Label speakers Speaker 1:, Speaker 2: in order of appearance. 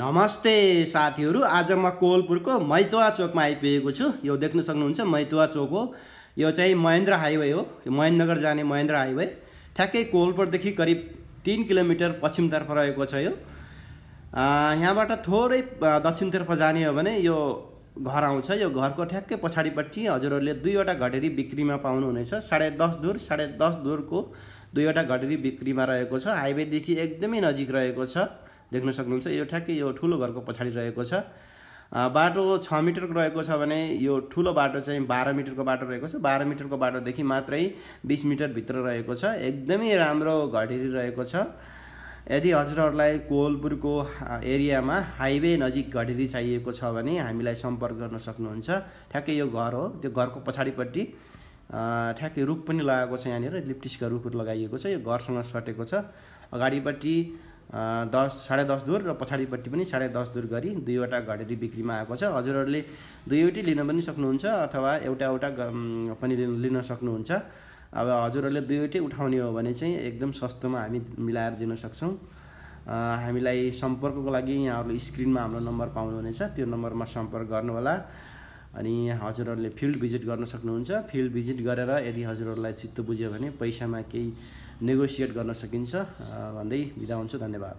Speaker 1: नमस्ते साथीहरू आज म कोलपुरको मैतुवा चोकमा आइपुगेको छु यो देख्न सक्नुहुन्छ मैतुवा चोक हो यो चाहिँ महेन्द्र हाइवे हो महेन्द्रनगर जाने महेन्द्र हाइवे ठ्याक्कै कोलपुरदेखि करिब तिन किलोमिटर पश्चिमतर्फ रहेको छ यो यहाँबाट थोरै दक्षिणतर्फ जाने हो भने यो घर आउँछ यो घरको ठ्याक्कै पछाडिपट्टि हजुरहरूले दुईवटा घडेरी बिक्रीमा पाउनुहुनेछ साढे दस दुर साढे दस दुरको दुईवटा घडेरी बिक्रीमा रहेको छ हाइवेदेखि एकदमै नजिक रहेको छ देख्न सक्नुहुन्छ यो ठ्याक्कै यो ठुलो घरको पछाडि रहेको छ बाटो छ मिटरको रहेको छ भने यो ठुलो बाटो चाहिँ बाह्र मिटरको बाटो रहेको छ बाह्र मिटरको बाटोदेखि मात्रै बिस मिटरभित्र रहेको छ एकदमै राम्रो रहेको छ यदि हजुरहरूलाई कोवलपुरको एरियामा हाइवे नजिक घडेरी चाहिएको छ भने हामीलाई सम्पर्क गर्न सक्नुहुन्छ ठ्याक्कै यो घर हो त्यो घरको पछाडिपट्टि ठ्याक्कै रुख पनि लगाएको छ यहाँनिर लिप्टिसका रुखहरू लगाइएको छ यो घरसँग सटेको छ अगाडिपट्टि दस साढे दस दुर र पछाडिपट्टि पनि साढे दस दूर गरी दुईवटा घडेरी बिक्रीमा आएको छ हजुरहरूले दुईवटै लिन पनि सक्नुहुन्छ अथवा एउटा एउटा पनि लिन सक्नुहुन्छ अब हजुरहरूले दुईवटै उठाउने हो भने चाहिँ एकदम सस्तोमा हामी मिलाएर दिन सक्छौँ हामीलाई सम्पर्कको लागि यहाँहरूले स्क्रिनमा हाम्रो नम्बर पाउनुहुनेछ त्यो नम्बरमा सम्पर्क गर्नुहोला अनि हजुरहरूले फिल्ड भिजिट गर्न सक्नुहुन्छ फिल्ड भिजिट गरेर यदि हजुरहरूलाई चित्त बुझ्यो भने पैसामा केही नेगोसिएट गर्न सकिन्छ भन्दै बिदा हुन्छु धन्यवाद